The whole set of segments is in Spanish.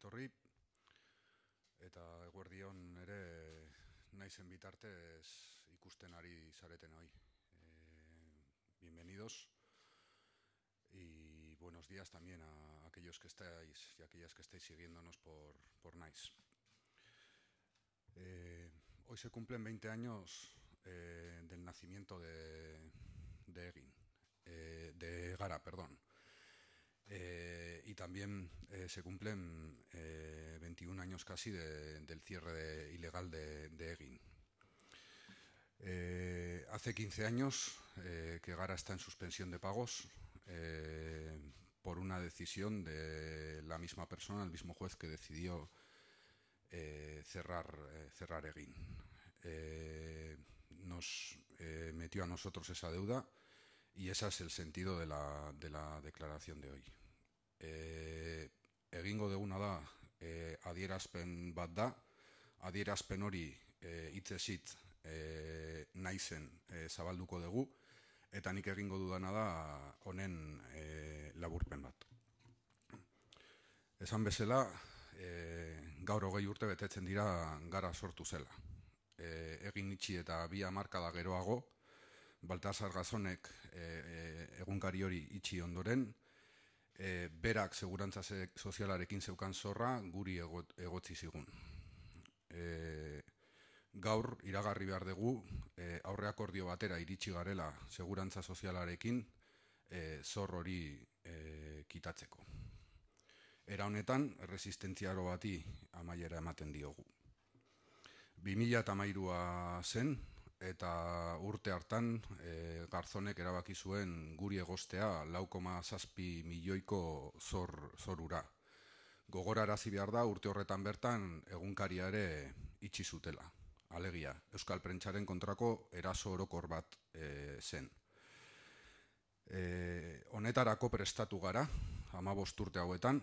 etorri, eta nice ere naizen bitartez ikusten ari zareten hoy. E, bienvenidos y buenos días también a aquellos que estáis y aquellas que estáis siguiéndonos por, por NICE. Eh, hoy se cumplen 20 años eh, del nacimiento de, de Egin, eh, de Gara, perdón. Eh, y también eh, se cumplen 21 eh, años casi del cierre ilegal de, Egin. hace 15 años que Gara está en suspensión de pagos por una decisión de la misma persona, el mismo juez que decidió cerrar, cerrar Egin. nos metió a nosotros esa deuda y ese es el sentido de la declaración de hoy. e, egingo deguna da e, adierazpen bat da, adierazpen hori e, eh, itzesit e, naizen e, zabalduko dugu, eta nik egingo dudana da honen e, laburpen bat. Esan bezala, e, gaur hogei urte betetzen dira gara sortu zela. E, egin itxi eta bi marka da geroago, Baltasar Gazonek e, e, egunkari hori itxi ondoren, e, berak segurantza sozialarekin zeukan zorra guri egotzi zigun. E, gaur iragarri behar dugu e, aurreakordio batera iritsi garela segurantza sozialarekin e, zor hori e, kitatzeko. Era honetan erresistentziaro bati amaiera ematen diogu. 2013a zen eta urte hartan eh, garzonek erabaki zuen guri egostea laukoma zazpi milioiko zor, zorura. Gogora arazi da urte horretan bertan egunkariare itxi zutela. Alegia, Euskal Prentxaren kontrako eraso orokor bat e, zen. E, honetarako prestatu gara, ama urte hauetan,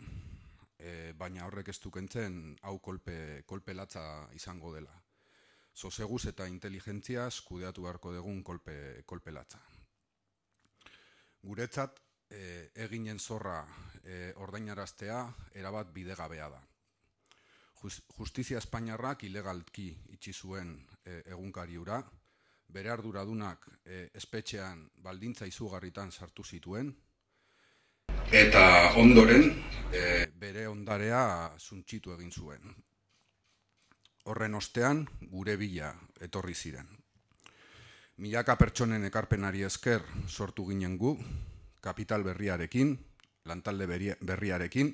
baina horrek ez dukentzen hau kolpe, kolpe latza izango dela soseguz eta inteligentziaz kudeatu beharko degun kolpe, kolpe Guretzat, e, eginen zorra e, ordainaraztea erabat bidegabea da. Justizia Espainiarrak ilegalki itxi zuen e, egunkariura, bere arduradunak e, espetxean baldintza izugarritan sartu zituen, eta ondoren e, bere ondarea zuntxitu egin zuen horren ostean gure bila etorri ziren. Milaka pertsonen ekarpenari esker sortu ginen gu, kapital berriarekin, lantalde berriarekin,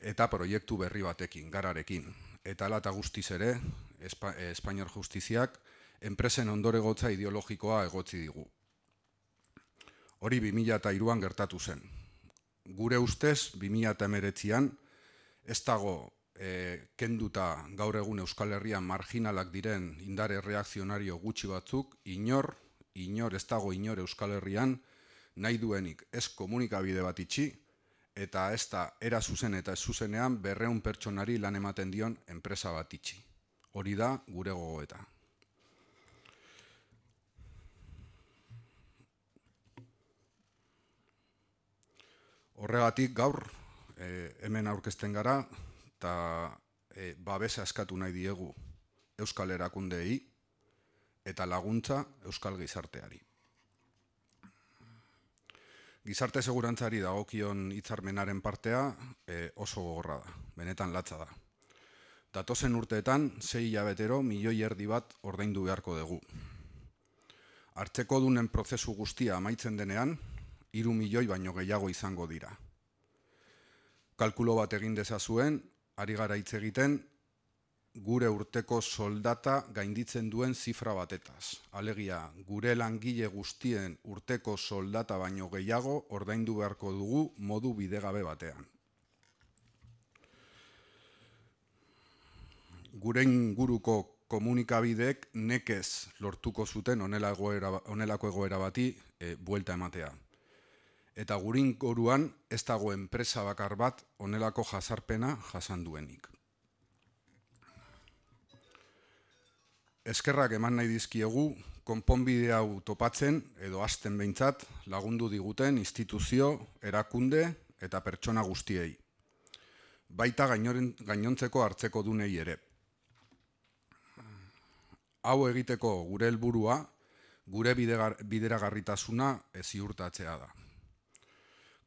eta proiektu berri batekin, gararekin. Eta alata guztiz ere, eh, Espainiar Justiziak, enpresen ondoregotza ideologikoa egotzi digu. Hori 2002an gertatu zen. Gure ustez, 2008an, ez dago e, kenduta gaur egun Euskal Herrian marginalak diren indare reakzionario gutxi batzuk, inor, inor ez dago inor Euskal Herrian, nahi duenik ez komunikabide bat itxi, eta ez da era zuzen eta ez zuzenean berreun pertsonari lan ematen dion enpresa bat itxi. Hori da gure gogoeta. Horregatik gaur, eh, hemen aurkezten gara, eta e, babesa eskatu nahi diegu Euskal Herakundei eta laguntza Euskal Gizarteari. Gizarte segurantzari dagokion hitzarmenaren partea e, oso gogorra da, benetan latza da. Datozen urteetan, zei hilabetero, milioi erdi bat ordaindu beharko dugu. Artzeko dunen prozesu guztia amaitzen denean, iru milioi baino gehiago izango dira. Kalkulo bat egin dezazuen, ari gara hitz egiten gure urteko soldata gainditzen duen zifra batetaz. Alegia, gure langile guztien urteko soldata baino gehiago ordaindu beharko dugu modu bidegabe batean. Gure inguruko komunikabidek nekez lortuko zuten onelako egoera bati eh, buelta ematea eta gurin koruan ez dago enpresa bakar bat onelako jazarpena jasan duenik. Eskerrak eman nahi dizkiegu, konponbide hau topatzen edo hasten behintzat lagundu diguten instituzio, erakunde eta pertsona guztiei. Baita gainontzeko hartzeko dunei ere. Hau egiteko gure helburua, gure bideragarritasuna ez iurtatzea da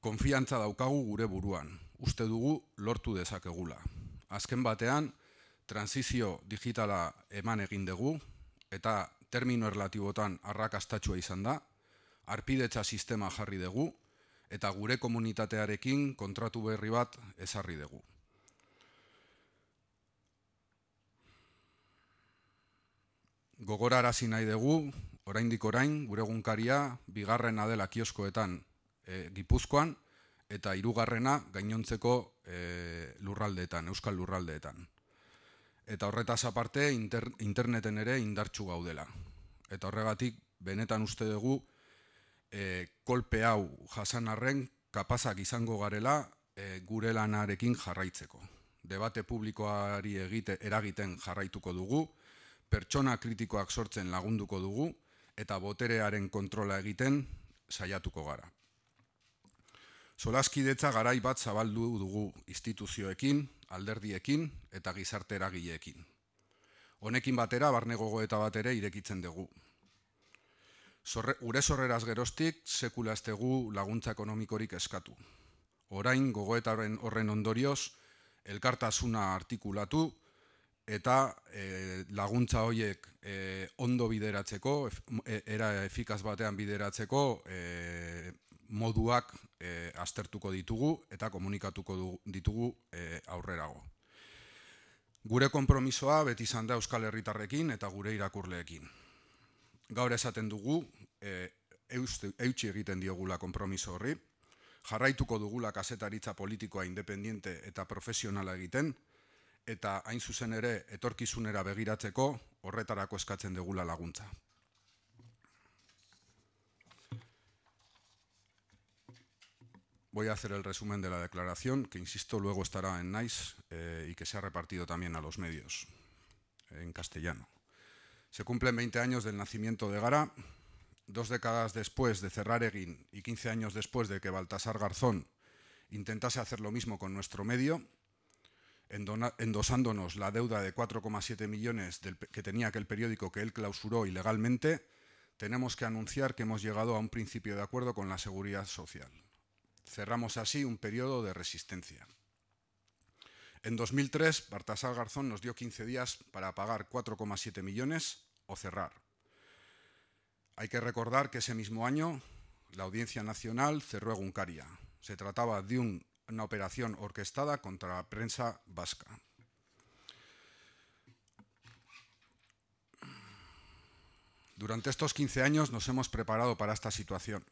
konfiantza daukagu gure buruan, uste dugu lortu dezakegula. Azken batean, transizio digitala eman egin dugu, eta termino erlatibotan arrakastatxua izan da, arpidetza sistema jarri dugu, eta gure komunitatearekin kontratu berri bat ezarri dugu. Gogorarazi nahi dugu, oraindik orain, gure egunkaria bigarrena dela kioskoetan e, Gipuzkoan eta hirugarrena gainontzeko e, lurraldeetan, euskal lurraldeetan. Eta horretaz aparte interneten ere indartsu gaudela. Eta horregatik benetan uste dugu e, kolpe hau jasan arren kapazak izango garela e, gure lanarekin jarraitzeko. Debate publikoari egite eragiten jarraituko dugu, pertsona kritikoak sortzen lagunduko dugu eta boterearen kontrola egiten saiatuko gara. Solaskidetza garai bat zabaldu dugu instituzioekin, alderdiekin eta gizarte eragileekin. Honekin batera barne gogoeta bat ere irekitzen dugu. Zorre, ure sorreraz geroztik sekula laguntza ekonomikorik eskatu. Orain gogoeta horren ondorioz elkartasuna artikulatu eta e, laguntza hoiek e, ondo bideratzeko, e, era efikaz batean bideratzeko moduak e, aztertuko ditugu eta komunikatuko ditugu e, aurrerago. Gure konpromisoa beti izan da Euskal Herritarrekin eta gure irakurleekin. Gaur esaten dugu, e, eh, eutxi egiten diogula konpromiso horri, jarraituko dugula kasetaritza politikoa independiente eta profesionala egiten, eta hain zuzen ere etorkizunera begiratzeko horretarako eskatzen degula laguntza. Voy a hacer el resumen de la declaración, que insisto, luego estará en NICE eh, y que se ha repartido también a los medios, en castellano. Se cumplen 20 años del nacimiento de Gara, dos décadas después de cerrar EGIN y 15 años después de que Baltasar Garzón intentase hacer lo mismo con nuestro medio, endosándonos la deuda de 4,7 millones que tenía aquel periódico que él clausuró ilegalmente, tenemos que anunciar que hemos llegado a un principio de acuerdo con la seguridad social. Cerramos así un periodo de resistencia. En 2003, Bartasar Garzón nos dio 15 días para pagar 4,7 millones o cerrar. Hay que recordar que ese mismo año la Audiencia Nacional cerró Guncaria. Se trataba de una operación orquestada contra la prensa vasca. Durante estos 15 años nos hemos preparado para esta situación.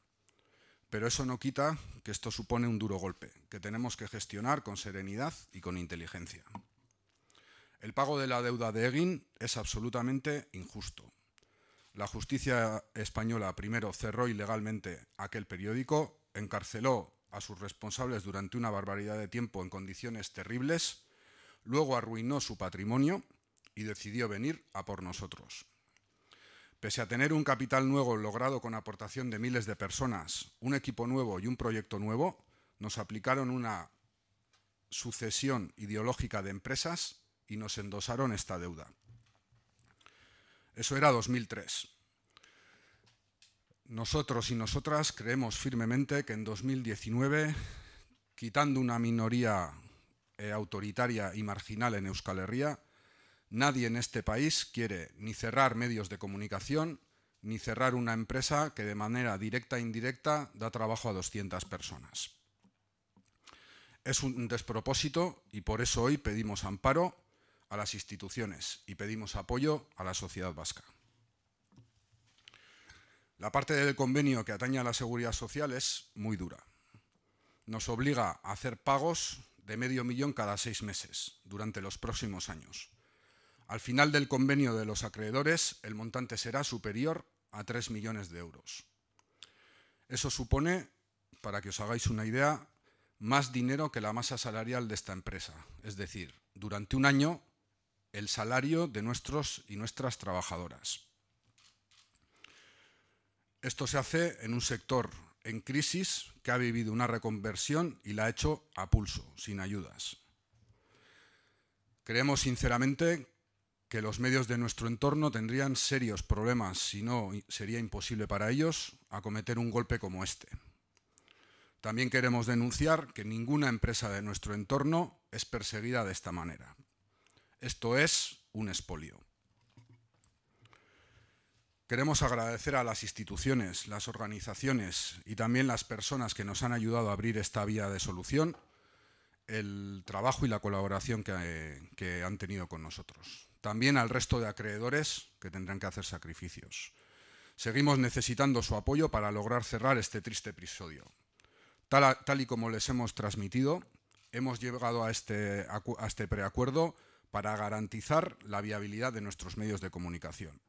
Pero eso no quita que esto supone un duro golpe, que tenemos que gestionar con serenidad y con inteligencia. El pago de la deuda de Egin es absolutamente injusto. La justicia española primero cerró ilegalmente aquel periódico, encarceló a sus responsables durante una barbaridad de tiempo en condiciones terribles, luego arruinó su patrimonio y decidió venir a por nosotros. Pese a tener un capital nuevo logrado con aportación de miles de personas, un equipo nuevo y un proyecto nuevo, nos aplicaron una sucesión ideológica de empresas y nos endosaron esta deuda. Eso era 2003. Nosotros y nosotras creemos firmemente que en 2019, quitando una minoría eh, autoritaria y marginal en Euskal Herria, Nadie en este país quiere ni cerrar medios de comunicación, ni cerrar una empresa que de manera directa e indirecta da trabajo a 200 personas. Es un despropósito y por eso hoy pedimos amparo a las instituciones y pedimos apoyo a la sociedad vasca. La parte del convenio que atañe a la seguridad social es muy dura. Nos obliga a hacer pagos de medio millón cada seis meses durante los próximos años al final del convenio de los acreedores, el montante será superior a 3 millones de euros. Eso supone, para que os hagáis una idea, más dinero que la masa salarial de esta empresa. Es decir, durante un año, el salario de nuestros y nuestras trabajadoras. Esto se hace en un sector en crisis que ha vivido una reconversión y la ha hecho a pulso, sin ayudas. Creemos sinceramente que los medios de nuestro entorno tendrían serios problemas, si no sería imposible para ellos acometer un golpe como este. También queremos denunciar que ninguna empresa de nuestro entorno es perseguida de esta manera. Esto es un espolio. Queremos agradecer a las instituciones, las organizaciones y también las personas que nos han ayudado a abrir esta vía de solución, el trabajo y la colaboración que han tenido con nosotros también al resto de acreedores que tendrán que hacer sacrificios. Seguimos necesitando su apoyo para lograr cerrar este triste episodio. Tal, y como les hemos transmitido, hemos llegado este a este preacuerdo para garantizar la viabilidad de nuestros medios de comunicación.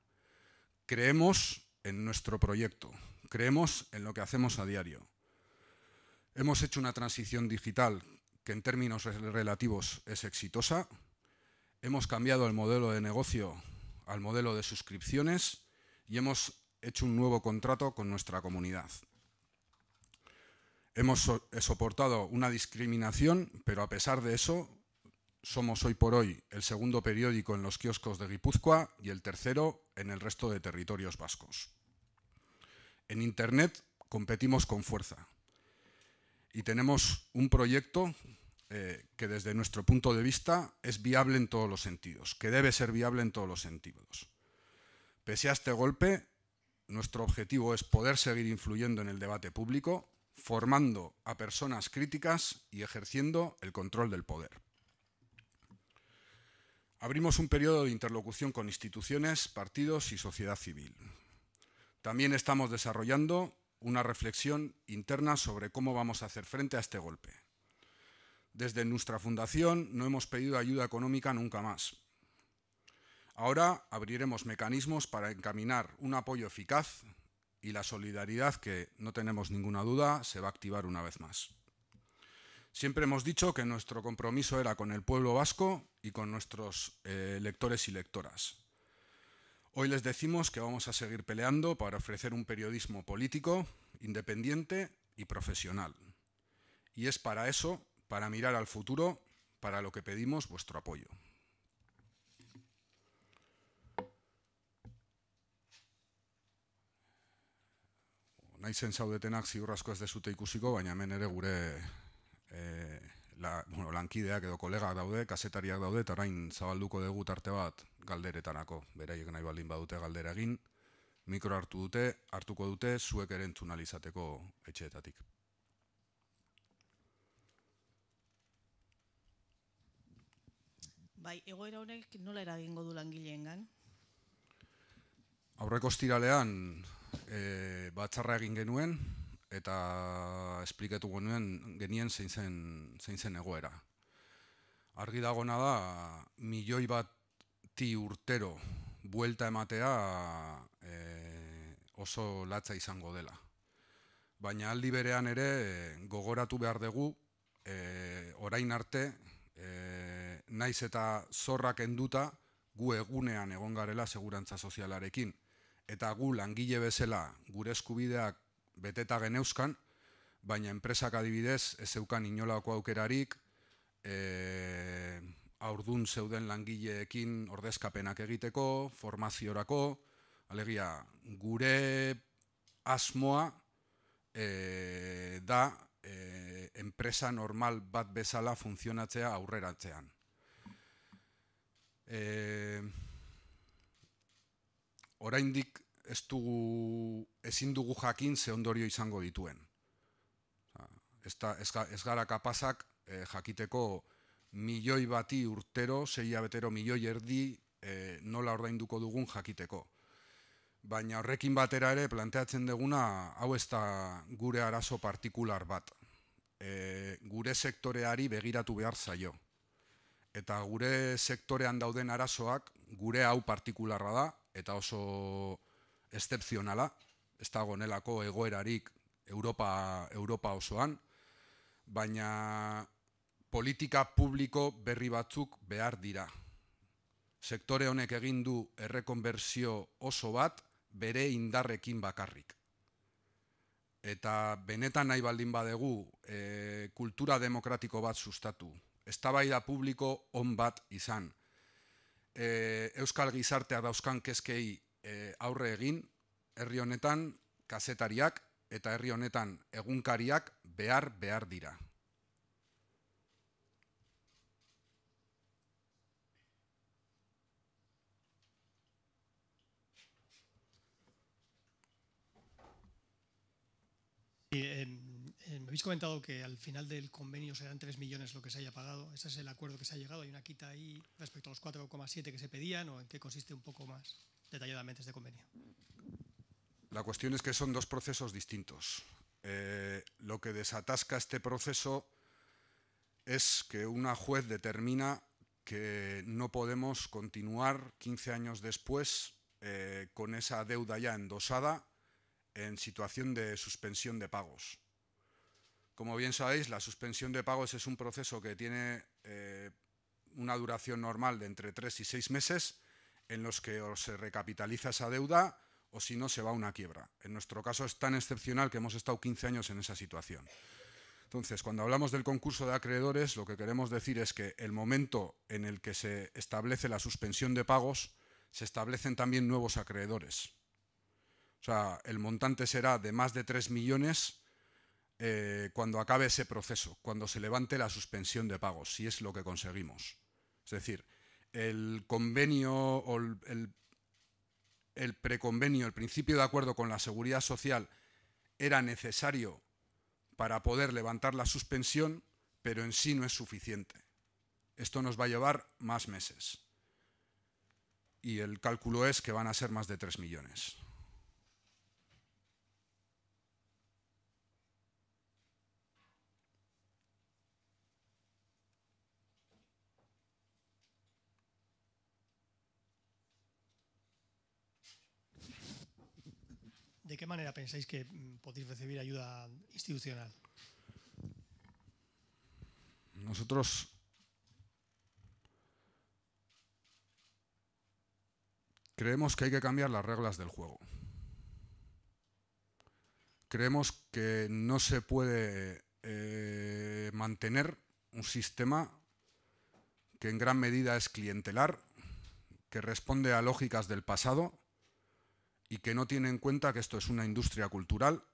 Creemos en nuestro proyecto, creemos en lo que hacemos a diario. Hemos hecho una transición digital que en términos relativos es exitosa, Hemos cambiado el modelo de negocio al modelo de suscripciones y hemos hecho un nuevo contrato con nuestra comunidad. Hemos eh, soportado una discriminación, pero a pesar de eso, somos hoy por hoy el segundo periódico en los kioscos de Guipúzcoa y el tercero en el resto de territorios vascos. En Internet competimos con fuerza y tenemos un proyecto eh, que desde nuestro punto de vista es viable en todos los sentidos, que debe ser viable en todos los sentidos. Pese a este golpe, nuestro objetivo es poder seguir influyendo en el debate público, formando a personas críticas y ejerciendo el control del poder. Abrimos un periodo de interlocución con instituciones, partidos y sociedad civil. También estamos desarrollando una reflexión interna sobre cómo vamos a hacer frente a este golpe desde nuestra fundación no hemos pedido ayuda económica nunca más. Ahora abriremos mecanismos para encaminar un apoyo eficaz y la solidaridad que, no tenemos ninguna duda, se va a activar una vez más. Siempre hemos dicho que nuestro compromiso era con el pueblo vasco y con nuestros eh, lectores y lectoras. Hoy les decimos que vamos a seguir peleando para ofrecer un periodismo político, independiente y profesional. Y es para eso para mirar al futuro, para lo que pedimos vuestro apoyo. Naizen zaudetenak ziur asko ez dezute ikusiko, baina hemen ere gure e, la, bueno, lankideak edo kolega daude, kasetariak daude, eta orain zabalduko dugu tarte bat galderetanako, beraiek nahi baldin badute galdera egin, mikro hartu dute, hartuko dute, zuek erentzunalizateko etxeetatik. Bai, egoera honek nola eragingo du langileengan? Aurreko ostiralean e, eh, batzarra egin genuen eta esplikatu genuen genien zein zen, zein zen egoera. Argi dagona da milioi bat urtero buelta ematea e, oso latza izango dela. Baina aldi berean ere eh, gogoratu behar dugu orain arte e, naiz eta zorrak enduta gu egunean egon garela segurantza sozialarekin. Eta gu langile bezala gure eskubideak beteta geneuzkan, baina enpresak adibidez ez eukan inolako aukerarik, e, aurdun zeuden langileekin ordezkapenak egiteko, formaziorako, alegia gure asmoa e, da, e, enpresa normal bat bezala funtzionatzea aurreratzean orain eh, oraindik ez ezin dugu jakin ze ondorio izango dituen. ez, da, ez, gara kapazak eh, jakiteko milioi bati urtero, zehia betero milioi erdi eh, nola ordainduko dugun jakiteko. Baina horrekin batera ere planteatzen deguna hau ez da gure arazo partikular bat. E, gure sektoreari begiratu behar zaio. Eta gure sektorean dauden arazoak, gure hau partikularra da, eta oso excepzionala, ez dago nelako egoerarik Europa, Europa osoan, baina politika publiko berri batzuk behar dira. Sektore honek egin du errekonbertsio oso bat bere indarrekin bakarrik. Eta benetan nahi baldin badegu eh, kultura demokratiko bat sustatu, estabaida publiko on bat izan. E, Euskal gizartea dauzkan kezkei e, aurre egin, herri honetan kazetariak eta herri honetan egunkariak behar behar dira. habéis comentado que al final del convenio serán 3 millones lo que se haya pagado. Ese es el acuerdo que se ha llegado. Hay una quita ahí respecto a los 4,7 que se pedían o en qué consiste un poco más detalladamente este convenio. La cuestión es que son dos procesos distintos. Eh, lo que desatasca este proceso es que una juez determina que no podemos continuar 15 años después eh, con esa deuda ya endosada en situación de suspensión de pagos. Como bien sabéis, la suspensión de pagos es un proceso que tiene eh, una duración normal de entre tres y seis meses, en los que o se recapitaliza esa deuda o si no se va a una quiebra. En nuestro caso es tan excepcional que hemos estado 15 años en esa situación. Entonces, cuando hablamos del concurso de acreedores, lo que queremos decir es que el momento en el que se establece la suspensión de pagos, se establecen también nuevos acreedores. O sea, el montante será de más de 3 millones eh, cuando acabe ese proceso, cuando se levante la suspensión de pagos, si es lo que conseguimos. Es decir, el convenio o el, el preconvenio, el principio de acuerdo con la seguridad social era necesario para poder levantar la suspensión, pero en sí no es suficiente. Esto nos va a llevar más meses. Y el cálculo es que van a ser más de 3 millones. ¿De qué manera pensáis que mm, podéis recibir ayuda institucional? Nosotros creemos que hay que cambiar las reglas del juego. Creemos que no se puede eh, mantener un sistema que en gran medida es clientelar, que responde a lógicas del pasado y que no tiene en cuenta que esto es una industria cultural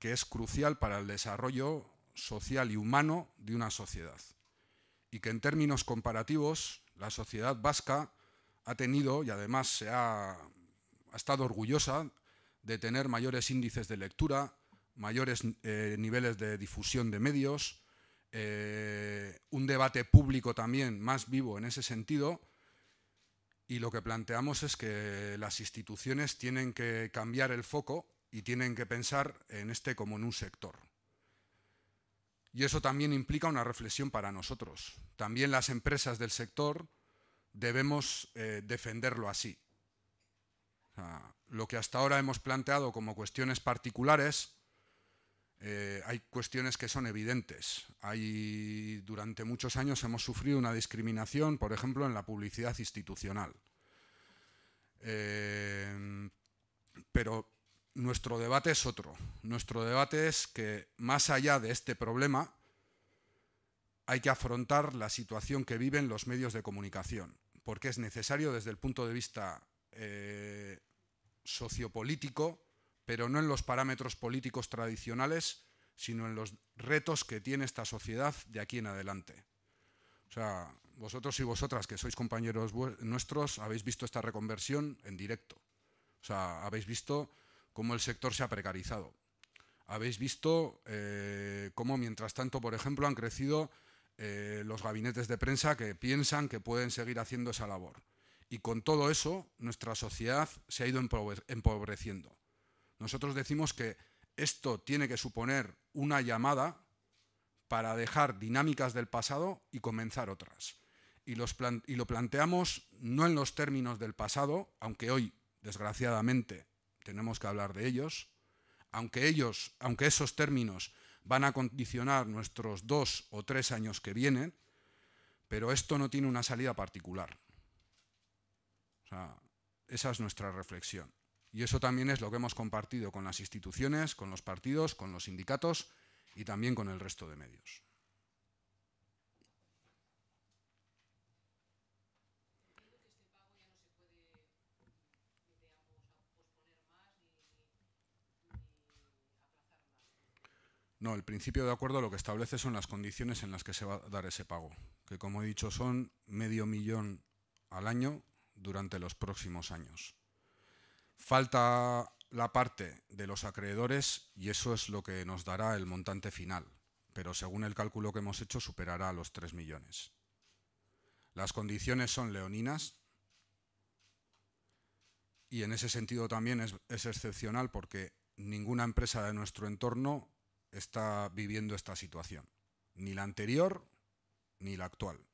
que es crucial para el desarrollo social y humano de una sociedad y que en términos comparativos la sociedad vasca ha tenido y además se ha, estado orgullosa de tener mayores índices de lectura, mayores eh, niveles de difusión de medios, eh, un debate público también más vivo en ese sentido y lo que planteamos es que las instituciones tienen que cambiar el foco y tienen que pensar en este como en un sector. Y eso también implica una reflexión para nosotros. También las empresas del sector debemos eh, defenderlo así. lo que hasta ahora hemos planteado como cuestiones particulares, eh, hay cuestiones que son evidentes. Hay, durante muchos años hemos sufrido una discriminación, por ejemplo, en la publicidad institucional. Eh, pero nuestro debate es otro. Nuestro debate es que más allá de este problema hay que afrontar la situación que viven los medios de comunicación, porque es necesario desde el punto de vista eh, sociopolítico pero no en los parámetros políticos tradicionales, sino en los retos que tiene esta sociedad de aquí en adelante. O sea, vosotros y vosotras que sois compañeros nuestros habéis visto esta reconversión en directo. O sea, habéis visto cómo el sector se ha precarizado. Habéis visto eh, cómo, mientras tanto, por ejemplo, han crecido eh, los gabinetes de prensa que piensan que pueden seguir haciendo esa labor. Y con todo eso, nuestra sociedad se ha ido empobreciendo. Nosotros decimos que esto tiene que suponer una llamada para dejar dinámicas del pasado y comenzar otras. Y, lo planteamos no en los términos del pasado, aunque hoy, desgraciadamente, tenemos que hablar de ellos, aunque ellos, aunque esos términos van a condicionar nuestros dos o tres años que vienen, pero esto no tiene una salida particular. esa es nuestra reflexión. Y eso también es lo que hemos compartido con las instituciones, con los partidos, con los sindicatos y también con el resto de medios. No, el principio de acuerdo lo que establece son las condiciones en las que se va a dar ese pago, que como he dicho son medio millón al año durante los próximos años. Falta la parte de los acreedores y eso es lo que nos dará el montante final, pero según el cálculo que hemos hecho superará los 3 millones. Las condiciones son leoninas y en ese sentido también es, es excepcional porque ninguna empresa de nuestro entorno está viviendo esta situación, ni la anterior ni la actual.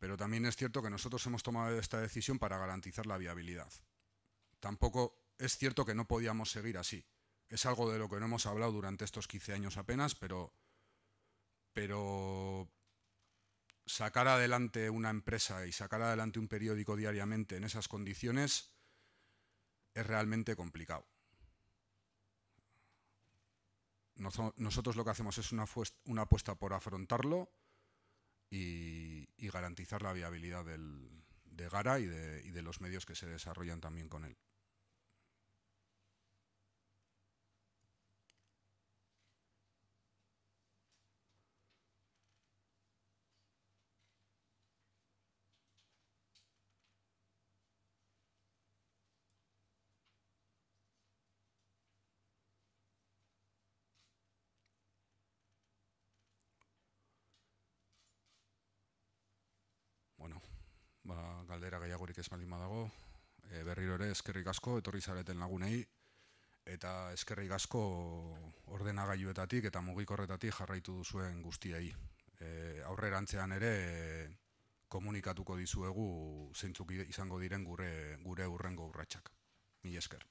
Pero también es cierto que nosotros hemos tomado esta decisión para garantizar la viabilidad. Tampoco es cierto que no podíamos seguir así. Es algo de lo que no hemos hablado durante estos 15 años apenas, pero, sacar adelante una empresa y sacar adelante un periódico diariamente en esas condiciones es realmente complicado. Nosotros lo que hacemos es una apuesta por afrontarlo y, garantizar la viabilidad del, de Gara y de, y de los medios que se desarrollan también con él. galdera gehiagorik esmalima dago, e, berriro ere eskerrik asko etorri zareten lagunei, eta eskerrik asko ordenagailuetatik eta mugikorretatik jarraitu duzuen guztiei. E, aurrerantzean ere komunikatuko dizuegu zeintzuk izango diren gure gure urrengo urratsak. Mil esker.